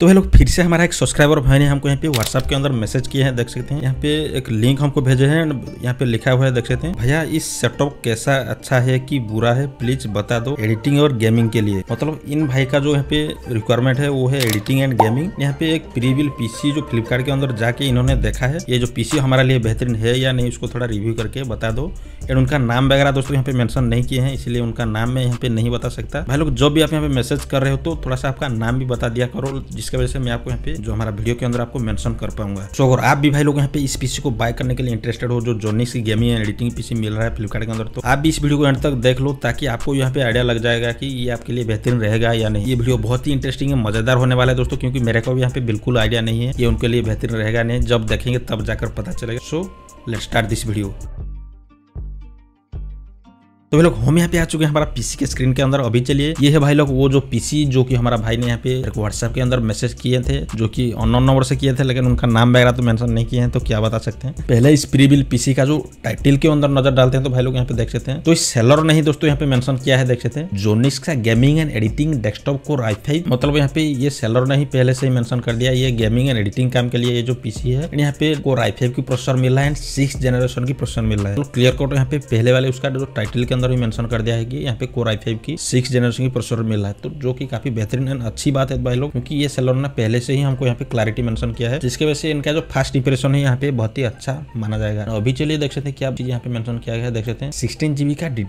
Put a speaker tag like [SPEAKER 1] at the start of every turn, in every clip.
[SPEAKER 1] तो भाई लोग फिर से हमारा एक सब्सक्राइबर भाई ने हमको यहाँ पे व्हाट्सअप के अंदर मैसेज किए हैं देख सकते हैं यहाँ पे एक लिंक हमको भेजे हैं यहाँ पे लिखा हुआ है देख सकते हैं भैया इस सेटअप कैसा अच्छा है कि बुरा है प्लीज बता दो एडिटिंग और गेमिंग के लिए मतलब इन भाई का जो यहाँ पे रिक्वायरमेंट है वो है एडिटिंग एंड गेमिंग यहाँ पे एक प्रीविल पीसी जो फ्लिपकार्ट के अंदर जाके इन्होंने देखा है ये जो पीसी हमारे लिए बेहतरीन है या नहीं उसको थोड़ा रिव्यू करके बता दो एंड उनका नाम वगैरह दोस्तों यहाँ पे मैंशन नहीं किए हैं इसलिए उनका नाम मैं यहाँ पे नहीं बता सकता भाई लोग जब भी आप यहाँ पे मैसेज कर रहे हो तो थोड़ा सा आपका नाम भी बता दिया करो जिसकी वजह से मैं आपको यहाँ पे जो हमारा वीडियो के अंदर आपको मेंशन कर पाऊंगा सो अगर आप भी भाई लोग यहाँ पे इस पीसी को बाय करने के लिए इंटरेस्टेड हो जो जोनिक्स की गेमिंग एंड एडिटिंग पीसी मिल रहा है फ्लिपकार्ट के अंदर तो आप भी इस वीडियो को एंड तक देख लो ताकि आपको यहाँ पे आइडिया लग जाएगा कि ये आपके लिए बेहतरीन रहेगा या नहीं ये वीडियो बहुत ही इंटरेस्टिंग है मजेदार होने वाला है दोस्तों क्योंकि मेरे को यहाँ पे बिल्कुल आइडिया नहीं है ये उनके लिए बेहतरीन रहेगा नहीं जब देखेंगे तब जाकर पता चलेगा so let start this video तो भाई लोग हम यहाँ पे आ चुके हैं हमारा पीसी के स्क्रीन के अंदर अभी चलिए ये है भाई लोग वो जो पीसी जो कि हमारा भाई ने यहाँ पे व्हाट्सएप के अंदर मैसेज किए थे जो कि अननोन नंबर से किए थे लेकिन उनका नाम वगैरह तो मेंशन नहीं किए हैं तो क्या बता सकते हैं पहले इस प्रीबिल पीसी का जो टाइटल के अंदर नजर डालते हैं तो भाई लोग यहाँ पे देख सकते हैं तो इस सेलर ने ही दोस्तों यहाँ पे मैंशन किया है देख सकते हैं जोनिस का गेमिंग एंड एडिटिंग डेस्कटॉप को राइफाई मतलब यहाँ पे ये सेलर ने ही पहले से ही मैंशन कर दिया ये गेमिंग एंड एडिटिंग काम के लिए ये जो पीसी है यहाँ पे को राइफाइव की प्रोसेसर मिला है एंड सिक्स जनरेशन की प्रोसेसर मिल रहा है क्लियर कट तो यहाँ पे पहले वाले उसका जो टाइटल के अंदर भी मेंशन कर दिया है कि यहाँ पे कोर आई फाइव की सिक्स जनरेशन की प्रोसेसर मिल रहा है तो जो कि काफी बेहतरीन एंड अच्छी बात है भाई लोग क्योंकि ये सेलर ने पहले से ही हमको यहाँ पे क्लैरिटी मेंशन किया है जिसके वजह से इनका जो फास्ट इंप्रेशन है यहाँ पे बहुत ही अच्छा माना जाएगा अभी चलिए देख सकते हैं क्या चीज यहाँ पे मेंशन किया गया है देख सकते हैं सिक्सटीन जीबी का डी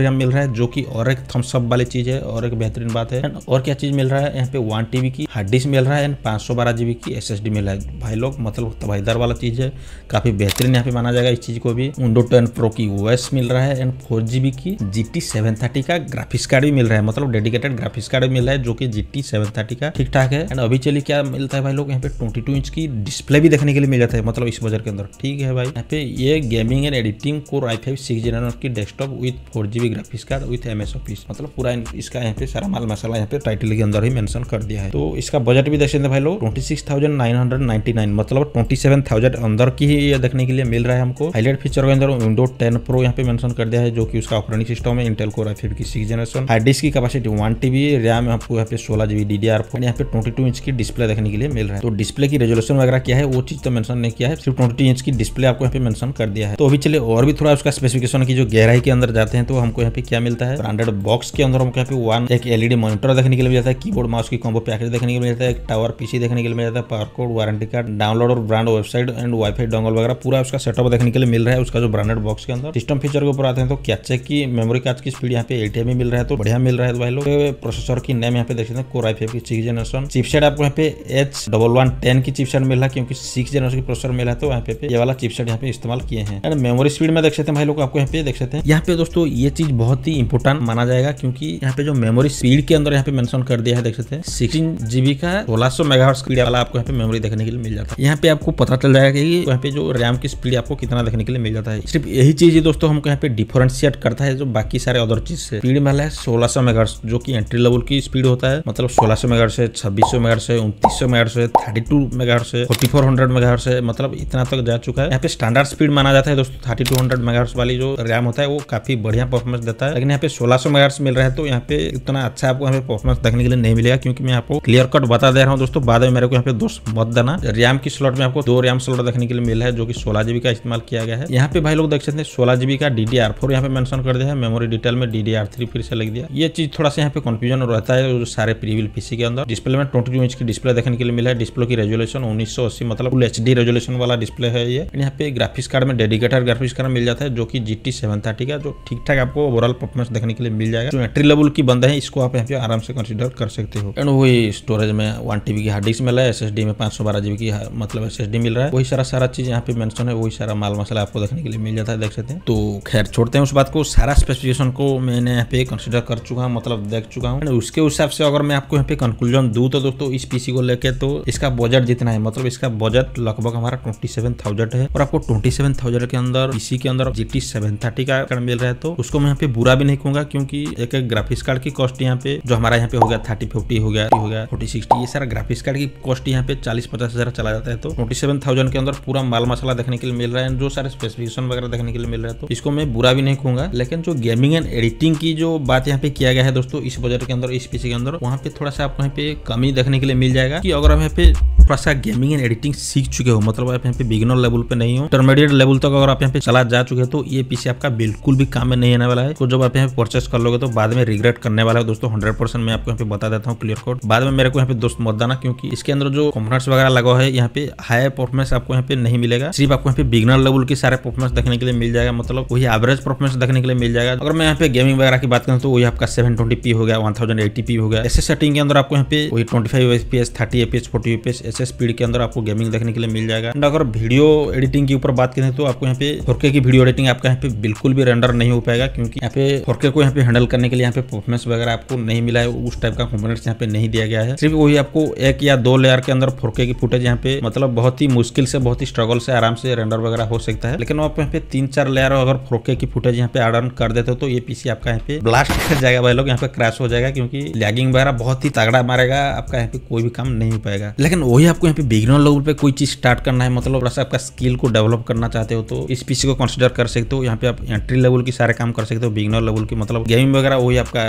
[SPEAKER 1] रैम मिल रहा है जो की और एक थम्सअप वाली चीज है और एक बेहतरीन बात है और क्या चीज मिल रहा है यहाँ पे वन टीबी की हार्ड डिस्क मिल रहा है एंड पांच सौ बारह जीबी की एस मिल रहा है भाई लोग मतलब तबाहीदार वाला चीज है काफी बेहतरीन यहाँ पे माना जाएगा इस चीज को भी विंडो टेन प्रो की ओएस मिल रहा है एंड फोर जीबी जी की जी टी सेवन थर्टी का ग्राफिक्स कार्ड भी मिल रहा है मतलब डेडिकेटेड ग्राफिक्स कार्ड भी मिल रहा है जो कि जी टी सेवन थर्टी का ठीक ठाक है एंड अभी चलिए क्या मिलता है भाई लोग यहाँ पे ट्वेंटी टू इंच की डिस्प्ले भी देखने के लिए मिल जाता है मतलब इस बजट के अंदर ठीक है भाई यहाँ पे ये gaming and editing core i five six zero की desktop with four GB graphics card with M S office मतलब पूरा इसका यहाँ पे सारा माल मसाला यहाँ पे टाइटल के अंदर ही मेंशन कर दिया है तो इसका बजट भी देख सकते हैं भाई लोग twenty six thousand nine hundred ninety nine मतलब ट्वेंटी सेवन थाउजेंड अंदर की ही ये देखने के लिए मिल रहा है हमको हाईलाइट फीचर के अंदर विंडो टेन प्रो यहाँ पे मेंशन कर दिया है जो कि उसका ऑपरेटिंग सिस्टम है इंटेल कोर आई की सिक्स जनरेशन हार्ड डिस्क की कैपेसिटी वन टीबी रैम आपको यहाँ पे सोलह GB D D R phone यहाँ पे ट्वेंटी टू इंच की डिस्प्ले देखने के लिए मिल रहा है तो डिस्प्ले की रेजोलेशन वगैरह क्या है वो चीज तो मेंशन नहीं किया है सिर्फ ट्वेंटी इंच की डिस्प्ले आपको यहाँ पे मेंशन कर दिया है तो अभी चले और भी थोड़ा उसका स्पेसिफिकेशन की जो गहराई के अंदर जाते हैं तो हमको यहाँ पे क्या मिलता है ब्रांडेड बॉक्स के अंदर हमको यहाँ पे वन एक एलईडी मॉनिटर e देखने के लिए मिलता है कीबोर्ड माउस की कॉम्बो पैकेज देखने के लिए मिलता है एक टावर पीसी देखने के लिए मिलता है power cord warranty card download और brand website and WiFi dongle वगैरह पूरा उसका सेटअप देखने के लिए मिल रहा है उसका जो ब्रांडेड बॉक्स के अंदर सिस्टम फीचर के ऊपर आते हैं तो कैचे जबकि मेमोरी कार्ड की स्पीड यहाँ पे एटीएम में मिल रहा है तो बढ़िया मिल रहा है भाई लोग प्रोसेसर की नेम यहाँ पे देख सकते हैं कोर फाइव की सिक्स जनरेशन चिपसेट आपको यहाँ पे एच डबल वन टेन की चिपसेट मिल रहा है क्योंकि सिक्स जनरेशन की प्रोसेसर मिला है तो यहाँ पे ये वाला चिपसेट यहाँ पे इस्तेमाल किए हैं एंड मेमोरी स्पीड में देख सकते हैं भाई लोग आपको यहाँ पे देख सकते हैं यहाँ पे दोस्तों ये चीज बहुत ही इंपोर्टेंट माना जाएगा क्योंकि यहाँ पे जो मेमोरी स्पीड के अंदर यहाँ पे मेंशन कर दिया है देख सकते हैं सिक्सटीन जीबी का सोलह सौ मेगा स्पीड वाला आपको यहाँ पे मेमोरी देखने के लिए मिल जाता है यहाँ पे आपको पता चल जाएगा कि यहाँ पे जो रैम की स्पीड आपको कितना देखने के लिए मिल जाता है सिर्फ यही चीज दोस्तों हमको यहाँ पे डिफरेंशिएट करता था जो बाकी सारे अदर चीज से स्पीड वाला है सोलह सौ मेगा जो कि एंट्री लेवल की स्पीड होता है मतलब सोलह सौ मेगा छब्बीस सौ मेगा उन्तीस सौ mega thirty two mega forty four hundred mega मतलब इतना तक जा चुका है यहाँ पे स्टैंडर्ड स्पीड माना जाता है दोस्तों थर्टी टू हंड्रेड मेगा वाली जो रैम होता है वो काफी बढ़िया परफॉर्मेंस देता है लेकिन यहाँ पे सोलह सौ मेगा मिल रहा है तो यहाँ पे इतना अच्छा आपको यहाँ पे परफॉर्मेंस देखने के लिए नहीं मिलेगा क्योंकि मैं आपको क्लियर कट बता दे रहा हूँ दोस्तों बाद में मेरे को यहाँ पे दोस्त मत देना रैम की स्लॉट में आपको दो रैम स्लॉट देखने के लिए मिल रहा है जो की सोलह जीबी का इस्तेमाल किया गया है यहाँ पे भाई लोग देख सकते हैं सोलह जीबी का डी डी आर फोर यहाँ पे मैं कर दिया है मेमोरी डिटेल में डी फिर से लग दिया ये चीज थोड़ा सा यहाँ पे कंफ्यूजन रहता है जो सारे प्रीविल पीसी के अंदर डिस्प्ले में ट्वेंटी इंच की डिस्प्ले देखने के लिए मिला है डिस्प्ले की रेजोल्यूशन उन्नीस मतलब फुल एच रेजोल्यूशन वाला डिस्प्ले है ये यहाँ पे ग्राफिक्स कार्ड में डेडिकेटेड ग्राफिक्स कार्ड मिल जाता है जो कि जी टी सेवन थर्टी का जो ठीक ठाक आपको ओवरऑल परफॉर्मेंस देखने के लिए मिल जाएगा जो एंट्री लेवल की बंद है इसको आप यहाँ पे आराम से कंसिडर कर सकते हो एंड वही स्टोरेज में वन टीबी की हार्ड डिस्क मिला है एस में पांच सौ बारह जीबी की मतलब एस मिल रहा है वही सारा सारा चीज यहाँ पे मेंशन है वही सारा माल मसाला आपको देखने के लिए मिल जाता है देख सकते हैं तो खैर छोड़ते हैं उस बात को सारा स्पेसिफिकेशन को मैंने यहाँ पे कंसिडर कर चुका हूँ मतलब देख चुका हूँ उसके हिसाब से अगर मैं आपको यहाँ पे कंक्लूजन दूँ तो दोस्तों इस पीसी को लेकर तो इसका बजट जितना है मतलब इसका बजट लगभग हमारा ट्वेंटी सेवन थाउजेंड है और आपको ट्वेंटी सेवन थाउजेंड के अंदर इसी के अंदर जी टी सेवन थर्टी का कार्ड मिल रहा है तो उसको मैं यहाँ पे बुरा भी नहीं कहूंगा क्योंकि एक एक ग्राफिक्स कार्ड की कॉस्ट यहाँ पे जो हमारा यहाँ पे हो गया थर्टी फिफ्टी हो गया हो गया फोर्टी सिक्सटी ये सारा ग्राफिक्स कार्ड की कॉस्ट यहाँ पे चालीस पचास हजार चला जाता है तो ट्वेंटी सेवन थाउजेंड के अंदर पूरा माल मसाला देखने के लिए मिल रहा है जो सारे स्पेसिफिकेशन वगैरह देखने के लिए मिल रहा है तो इसको मैं बुरा भी नहीं कहूंगा लेकिन जो गेमिंग एंड एडिटिंग की जो बात यहाँ पे किया गया है दोस्तों इस बजट के अंदर इस पीसी के अंदर वहाँ पे थोड़ा सा आपको यहाँ पे कमी देखने के लिए मिल जाएगा कि अगर आप यहाँ पे थोड़ा सा गेमिंग एंड एडिटिंग सीख चुके हो मतलब आप यहाँ पे बिगनर लेवल पे नहीं हो इंटरमीडिएट लेवल तक अगर आप यहाँ पे चला जा चुके हैं तो ये पीसी आपका बिल्कुल भी काम में नहीं आने वाला है तो जब आप यहाँ पे परचेस कर लोगे तो बाद में रिग्रेट करने वाला है दोस्तों हंड्रेड परसेंट मैं आपको यहाँ पे बता देता हूँ क्लियर कोड बाद में मेरे को यहाँ पे दोस्त मत देना क्योंकि इसके अंदर जो कॉम्पोनेट्स वगैरह लगा है यहाँ पे हाई परफॉर्मेंस आपको यहाँ पे नहीं मिलेगा सिर्फ आपको यहाँ पे बिगनर लेवल के सारे परफॉर्मेंस देखने के लिए मिल जाएगा मतलब वही एवरेज परफॉर्मेंस देखने के लिए मिल जाएगा अगर मैं यहाँ पे गेमिंग वगैरह की बात करूँ तो वही आपका सेवन ट्वेंटी हो गया वन थाउजेंड हो गया ऐसे सेटिंग के अंदर आपको यहाँ पे वही twenty five F P S thirty APS forty APS ऐसे स्पीड के अंदर आपको गेमिंग देखने के लिए मिल जाएगा एंड अगर वीडियो एडिटिंग के ऊपर बात करें तो आपको यहाँ पे फोरके की वीडियो एडिटिंग आपका यहाँ पे बिल्कुल भी रेंडर नहीं हो पाएगा क्योंकि यहाँ पे फोरके को यहाँ पे हैंडल करने के लिए यहाँ पे परफॉर्मेंस वगैरह आपको नहीं मिला है उस टाइप का कॉम्पोनेट्स यहाँ पे नहीं दिया गया है सिर्फ वही आपको एक या दो लेयर के अंदर फोरके की फुटेज यहाँ पे मतलब बहुत ही मुश्किल से बहुत ही स्ट्रगल से आराम से रेंडर वगैरह हो सकता है लेकिन आप यहाँ पे तीन चार लेयर अगर फोरके की फुटेज यहाँ पे आर्डर रन कर देते हो तो ये पीसी आपका यहाँ पे ब्लास्ट कर जाएगा भाई लोग यहाँ पे क्रैश हो जाएगा क्योंकि लैगिंग वगैरह बहुत ही तगड़ा मारेगा आपका यहाँ पे कोई भी काम नहीं हो पाएगा लेकिन वही आपको यहाँ पे बिगनर लेवल पे कोई चीज स्टार्ट करना है मतलब थोड़ा सा आपका स्किल को डेवलप करना चाहते हो तो इस पीसी को कंसिडर कर सकते हो यहाँ पे आप एंट्री लेवल के सारे काम कर सकते हो बिगनर लेवल की मतलब गेमिंग वगैरह वही आपका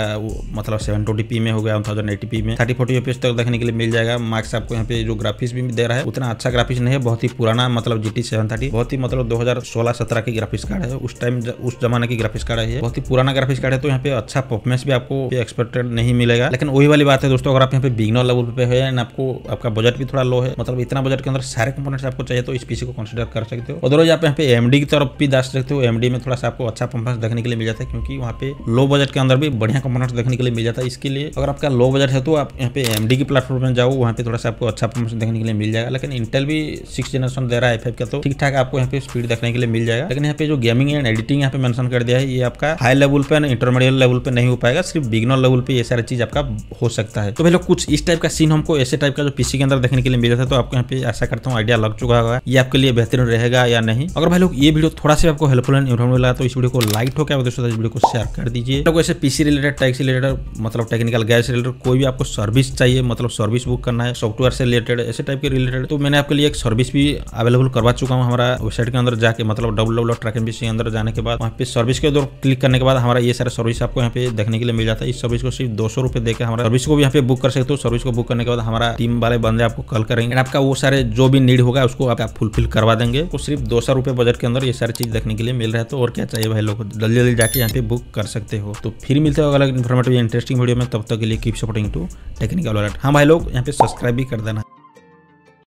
[SPEAKER 1] मतलब सेवन में हो गया वन थाउजेंड में थर्टी फोर्टी एपीएस तक देखने के लिए मिल जाएगा मार्क्स आपको यहाँ पे जो ग्राफिक्स भी दे रहा है उतना अच्छा ग्राफिक्स नहीं है बहुत ही पुराना मतलब जी टी बहुत ही मतलब दो हजार सोलह सत्रह की ग्राफिक्स कार्ड है उस टाइम उस जमाने की ग्राफिक्स ग्राफिक्स कार्ड है बहुत ही पुराना ग्राफिक्स कार्ड है तो यहाँ पे अच्छा परफॉर्मेंस भी आपको एक्सपेक्टेड नहीं मिलेगा लेकिन वही वाली बात है दोस्तों अगर आप यहाँ पे बिगनर लेवल पे है एंड आपको आपका बजट भी थोड़ा लो है मतलब इतना बजट के अंदर सारे कंपोनेंट्स आपको चाहिए तो इस पीसी को कंसिडर कर सकते हो अदरवाइज आप यहाँ पे एमडी की तरफ भी जा सकते हो एमडी में थोड़ा सा आपको अच्छा परफॉर्मेंस देखने के लिए मिल जाता है क्योंकि वहाँ पे लो बजट के अंदर भी बढ़िया कंपोनेंट्स देखने के लिए मिल जाता है इसके लिए अगर आपका लो बजट है तो आप यहाँ पे एमडी की प्लेटफॉर्म में जाओ वहाँ पे थोड़ा सा आपको अच्छा परफॉर्मेंस देखने के लिए मिल जाएगा लेकिन इंटेल भी सिक्स जनरेशन दे रहा है आई का तो ठीक ठाक आपको यहाँ पे स्पीड देखने के लिए मिल जाएगा लेकिन यहाँ पे जो गेमिंग एंड एडिटिंग यहाँ पे मेंशन कर दिया है ये आपका हाई लेवल पे इंटरमीडियट लेवल पे नहीं हो पाएगा सिर्फ बिगनर लेवल पे ये सारा चीज आपका हो सकता है तो भाई लोग कुछ इस टाइप का सीन हमको ऐसे टाइप का जो पीसी के अंदर देखने के लिए मिला है तो आपको यहाँ पे ऐसा करता हूँ आइडिया लग चुका होगा ये आपके लिए बेहतरीन रहेगा या नहीं अगर भाई लोग ये वीडियो थोड़ा सा आपको हेल्पफुल एंड इन्फॉर्मेटिव लगा तो इस वीडियो को लाइक हो गया दोस्तों इस वीडियो को शेयर कर दीजिए लोग ऐसे पीसी रिलेटेड टैक्स रिलेटेड मतलब टेक्निकल गैस रिलेटेड कोई भी आपको सर्विस चाहिए मतलब सर्विस बुक करना है सॉफ्टवेयर से रिलेटेड ऐसे टाइप के रिलेटेड तो मैंने आपके लिए एक सर्विस भी अवेलेबल करवा चुका हूँ हमारा वेबसाइट के अंदर जाके मतलब डब्ल्यू डब्ल्यू ट्रैक के अंदर जाने के बाद वहाँ पे सर्विस के और क्लिक करने के बाद हमारा ये सारा सर्विस आपको यहाँ पे देखने के लिए मिल जाता है इस सर्विस को सिर्फ दो सौ रुपए देकर हमारा सर्विस को भी यहाँ पे बुक कर सकते हो सर्विस को बुक करने के बाद हमारा टीम वाले बंदे आपको कॉल करेंगे आपका वो सारे जो भी नीड होगा उसको आप फुलफिल करवा देंगे तो सिर्फ दो सौ रुपये बजट के अंदर ये सारी चीज देखने के लिए मिल रहा है तो और क्या चाहिए भाई लोग जल्दी जल्दी जाके यहाँ पे बुक कर सकते हो तो फिर मिलते हो अलग इन्फॉर्मेटिव इंटरेस्टिंग वीडियो में तब तक के लिए keep supporting to technical alert हाँ भाई लोग यहाँ पे सब्सक्राइब भी कर देना